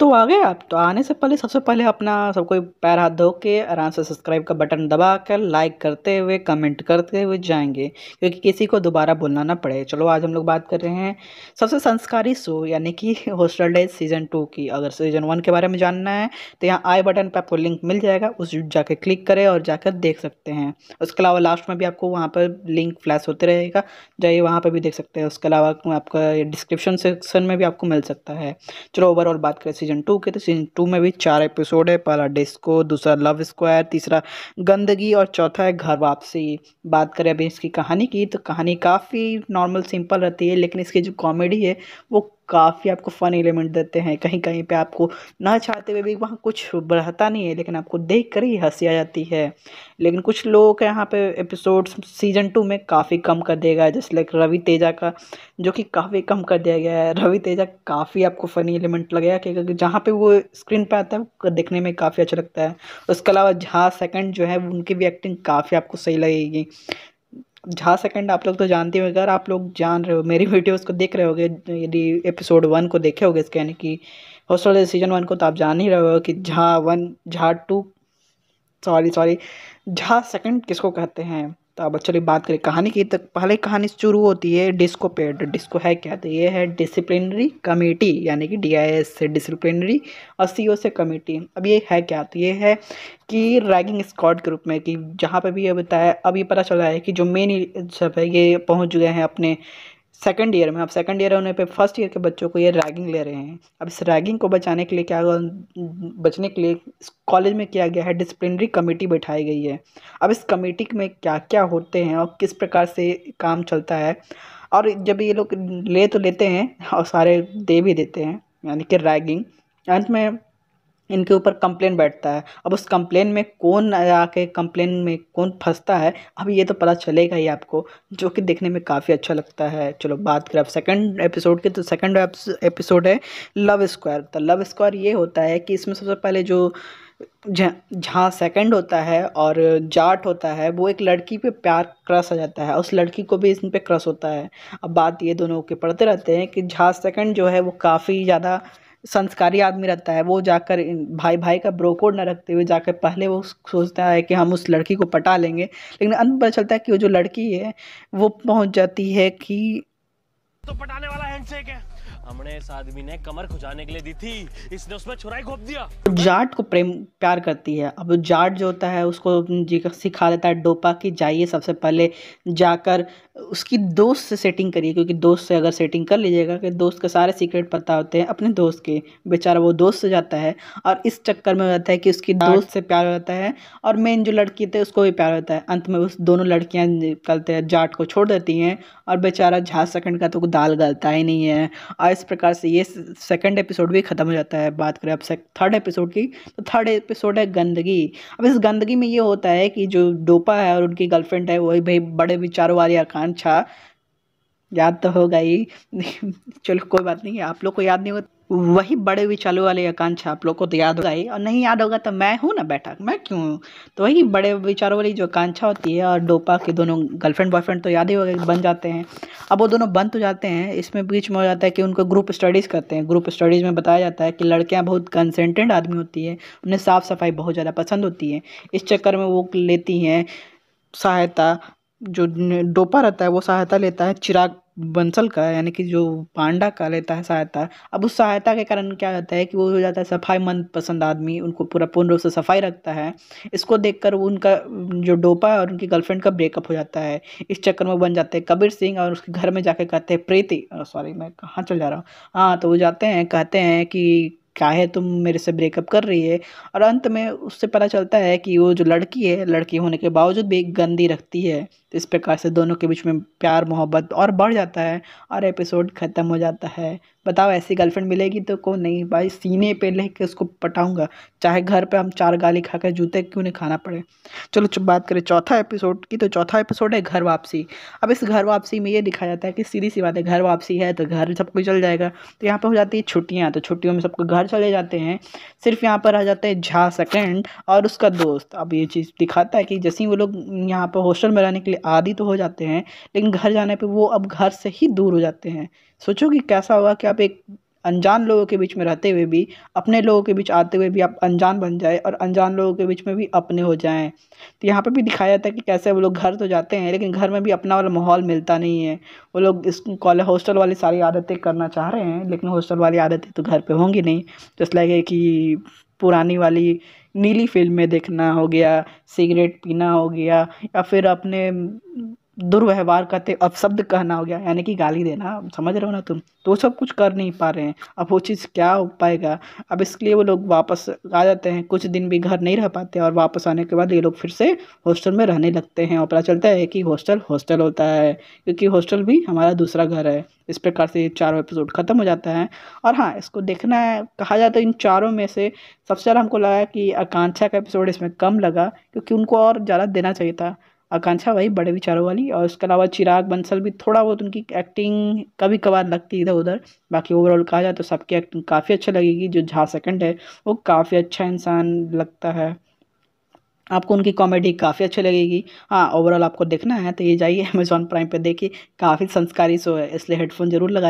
तो आ गए आप तो आने से पहले सबसे पहले अपना सबको पैर हाथ धो के आराम से सब्सक्राइब का बटन दबा कर लाइक करते हुए कमेंट करते हुए जाएंगे क्योंकि किसी को दोबारा बोलना ना पड़े चलो आज हम लोग बात कर रहे हैं सबसे संस्कारी शो यानी कि हॉस्टल डेज सीज़न टू की अगर सीज़न वन के बारे में जानना है तो यहाँ आई बटन पर आपको लिंक मिल जाएगा उस जाके क्लिक करें और जाकर देख सकते हैं उसके अलावा लास्ट में भी आपको वहाँ पर लिंक फ्लैश होते रहेगा जाइए वहाँ पर भी देख सकते हैं उसके अलावा आपका डिस्क्रिप्शन सेक्शन में भी आपको मिल सकता है चलो ओवरऑल बात करें सीजन टू के तो सीजन टू में भी चार एपिसोड है पहला डिस्को दूसरा लव स्क्वायर तीसरा गंदगी और चौथा है घर वापसी बात करें अभी इसकी कहानी की तो कहानी काफ़ी नॉर्मल सिंपल रहती है लेकिन इसकी जो कॉमेडी है वो काफ़ी आपको फ़न एलिमेंट देते हैं कहीं कहीं पे आपको ना चाहते हुए भी वहाँ कुछ बढ़ता नहीं है लेकिन आपको देख कर ही हंसी आ जाती है लेकिन कुछ लोगों का यहाँ पे एपिसोड्स सीजन टू में काफ़ी कम कर दिया गया है जैसे लाइक रवि तेजा का जो कि काफ़ी कम कर दिया गया है रवि तेजा काफ़ी आपको फ़नी एलिमेंट लगेगा क्योंकि जहाँ पर वो स्क्रीन पर आता है देखने में काफ़ी अच्छा लगता है उसके अलावा झा सेकेंड जो है उनकी भी एक्टिंग काफ़ी आपको सही लगेगी झा सेकंड आप लोग तो जानते हो अगर आप लोग जान रहे हो मेरी वीडियोस को देख रहे होगे यदि एपिसोड वन को देखे होगे इसके यानी कि हॉस्टल सीजन वन को तो आप जान ही रहे हो कि Jha one Jha two sorry sorry Jha second किसको कहते हैं तो अब चलिए बात करें कहानी की तक तो पहले कहानी शुरू होती है डिस्को पेड डिस्को है क्या तो ये है डिसिप्लिनरी कमेटी यानी कि डी आई एस से डिसिप्लिनरी और सी ओ से कमेटी अब ये है क्या तो ये है कि रैगिंग स्क्वाड के रूप में कि जहाँ पर भी ये बताया अब ये पता चला है कि जो मेन सब है ये पहुँच गए हैं अपने सेकेंड ईयर में अब सेकेंड ईयर होने पे फर्स्ट ईयर के बच्चों को ये रैगिंग ले रहे हैं अब इस रैगिंग को बचाने के लिए क्या बचने के लिए कॉलेज में किया गया है डिसप्लिनरी कमेटी बैठाई गई है अब इस कमेटी में क्या क्या होते हैं और किस प्रकार से काम चलता है और जब ये लोग ले तो लेते हैं और सारे दे भी देते हैं यानी कि रैगिंग अंत में इनके ऊपर कंप्लेन बैठता है अब उस कंप्लेन में कौन आके कंप्लेन में कौन फंसता है अब ये तो पता चलेगा ही आपको जो कि देखने में काफ़ी अच्छा लगता है चलो बात करें अब सेकेंड एपिसोड की तो सेकेंड एपिसोड है लव स्क्वायर तो लव स्क्वायर ये होता है कि इसमें सबसे पहले जो जहाँ सेकंड होता है और जाट होता है वो एक लड़की पे प्यार क्रश आ जाता है उस लड़की को भी इन पर क्रश होता है अब बात ये दोनों के पढ़ते रहते हैं कि झा सेकंड जो है वो काफ़ी ज़्यादा संस्कारी आदमी रहता है वो जाकर भाई भाई का ब्रोकोड न रखते हुए जाकर पहले वो सोचता है कि हम उस लड़की को पटा लेंगे लेकिन अंत पता चलता है कि वो जो लड़की है वो पहुंच जाती है कि तो पटाने वाला हैंडशेक है हमने इस आदमी ने कमर खुजाने के लिए दी थी इसने उसमें छुराई घोप दिया जाट को प्रेम प्यार करती है अब जाट जो होता है उसको सिखा देता है डोपा की जाइए सबसे पहले जाकर उसकी दोस्त से सेटिंग करिए क्योंकि दोस्त से अगर सेटिंग कर लीजिएगा कि दोस्त के सारे सीक्रेट पता होते हैं अपने दोस्त के बेचारा वो दोस्त से जाता है और इस चक्कर में हो जाता है कि उसकी दोस्त से प्यार होता है और मेन जो लड़की थे उसको भी प्यार होता है अंत में उस दोनों लड़कियाँ निकलते हैं जाट को छोड़ देती हैं और बेचारा झाँस सेकंड का तो दाल गलता ही नहीं है और इस प्रकार से ये सेकंड एपिसोड भी ख़त्म हो जाता है बात करें अब थर्ड एपिसोड की तो थर्ड एपिसोड है गंदगी अब इस गंदगी में ये होता है कि जो डोपा है और उनकी गर्लफ्रेंड है वही भाई बड़े विचारों वाली आकांक्षा याद तो होगा ही चलो कोई बात नहीं आप लोग को याद नहीं होता वही बड़े विचालों वाली आकांक्षा आप लोग को तो याद होगा ही और नहीं याद होगा तो मैं हूँ ना बैठा मैं क्यों हूँ तो वही बड़े विचारों वाली जो आकांक्षा होती है और डोपा के दोनों गर्लफ्रेंड बॉयफ्रेंड तो याद ही होगा बन जाते हैं अब वो दोनों बन तो जाते हैं इसमें बीच में हो जाता है कि उनको ग्रुप स्टडीज़ करते हैं ग्रुप स्टडीज़ में बताया जाता है कि लड़कियाँ बहुत कंसेंट्रेंट आदमी होती है उन्हें साफ़ सफाई बहुत ज़्यादा पसंद होती है इस चक्कर में वो लेती हैं सहायता जो डोपा रहता है वो सहायता लेता है चिराग बंसल का यानी कि जो पांडा का लेता है सहायता अब उस सहायता के कारण क्या होता है कि वो हो जाता है सफाई मंद पसंद आदमी उनको पूरा पूर्ण रूप से सफाई रखता है इसको देखकर उनका जो डोपा और उनकी गर्लफ्रेंड का ब्रेकअप हो जाता है इस चक्कर में बन जाते हैं कबीर सिंह और उसके घर में जाके कहते हैं प्रीति सॉरी मैं कहाँ चल जा रहा हूँ हाँ तो वो जाते हैं कहते हैं कि क्या है तुम मेरे से ब्रेकअप कर रही है और अंत में उससे पता चलता है कि वो जो लड़की है लड़की होने के बावजूद भी गंदी रखती है तो इस प्रकार से दोनों के बीच में प्यार मोहब्बत और बढ़ जाता है और एपिसोड ख़त्म हो जाता है बताओ ऐसी गर्लफ्रेंड मिलेगी तो कौन नहीं भाई सीने पे ले के उसको पटाऊँगा चाहे घर पर हम चार गाली खा कर जूते क्यों नहीं खाना पड़े चलो बात करें चौथा एपिसोड की तो चौथा एपिसोड है घर वापसी अब इस घर वापसी में ये दिखाया जाता है कि सीधी सी बात है घर वापसी है तो घर सबको चल जाएगा तो यहाँ पर हो जाती है छुट्टियाँ तो छुट्टियों में सबको घर चले जाते हैं सिर्फ यहाँ पर आ जाते हैं झा सेकेंड और उसका दोस्त अब ये चीज़ दिखाता है कि जैसे ही वो लोग यहाँ पर हॉस्टल में रहने के लिए आदि तो हो जाते हैं लेकिन घर जाने पर वो अब घर से ही दूर हो जाते हैं सोचो कि कैसा होगा कि आप एक अनजान लोगों के बीच में रहते हुए भी अपने लोगों के बीच आते हुए भी आप अनजान बन जाए और अनजान लोगों के बीच में भी अपने हो जाएं तो यहाँ पर भी दिखाया जाता है कि कैसे वो लोग घर तो जाते हैं लेकिन घर में भी अपना वाला माहौल मिलता नहीं है वो लोग इस कॉलेज हॉस्टल वाली सारी आदतें करना चाह रहे हैं लेकिन हॉस्टल वाली आदतें तो घर पर होंगी नहीं तो लगे कि पुरानी वाली नीली फिल्में देखना हो गया सिगरेट पीना हो गया या फिर अपने दुर्व्यवहार करते अपशब्द कहना हो गया यानी कि गाली देना समझ रहे हो ना तुम तो सब कुछ कर नहीं पा रहे हैं अब वो चीज़ क्या हो पाएगा अब इसके लिए वो लोग वापस आ जाते हैं कुछ दिन भी घर नहीं रह पाते और वापस आने के बाद ये लोग फिर से हॉस्टल में रहने लगते हैं और पता चलता है कि हॉस्टल हॉस्टल होता है क्योंकि हॉस्टल भी हमारा दूसरा घर है इस प्रकार से ये चारों एपिसोड ख़त्म हो जाता है और हाँ इसको देखना है कहा जाए तो इन चारों में से सबसे ज़्यादा हमको लगा कि आकांक्षा का एपिसोड इसमें कम लगा क्योंकि उनको और ज़्यादा देना चाहिए था आकांक्षा भाई बड़े विचारों वाली और उसके अलावा चिराग बंसल भी थोड़ा बहुत उनकी एक्टिंग कभी कभार लगती इधर उधर बाकी ओवरऑल कहा जाए तो सबकी एक्टिंग काफ़ी अच्छी लगेगी जो झा सेकंड है वो काफ़ी अच्छा इंसान लगता है आपको उनकी कॉमेडी काफ़ी अच्छी लगेगी हाँ ओवरऑल आपको देखना है तो ये जाइए अमेजोन प्राइम पर देखिए काफ़ी संस्कारी शो है इसलिए हेडफोन ज़रूर लगा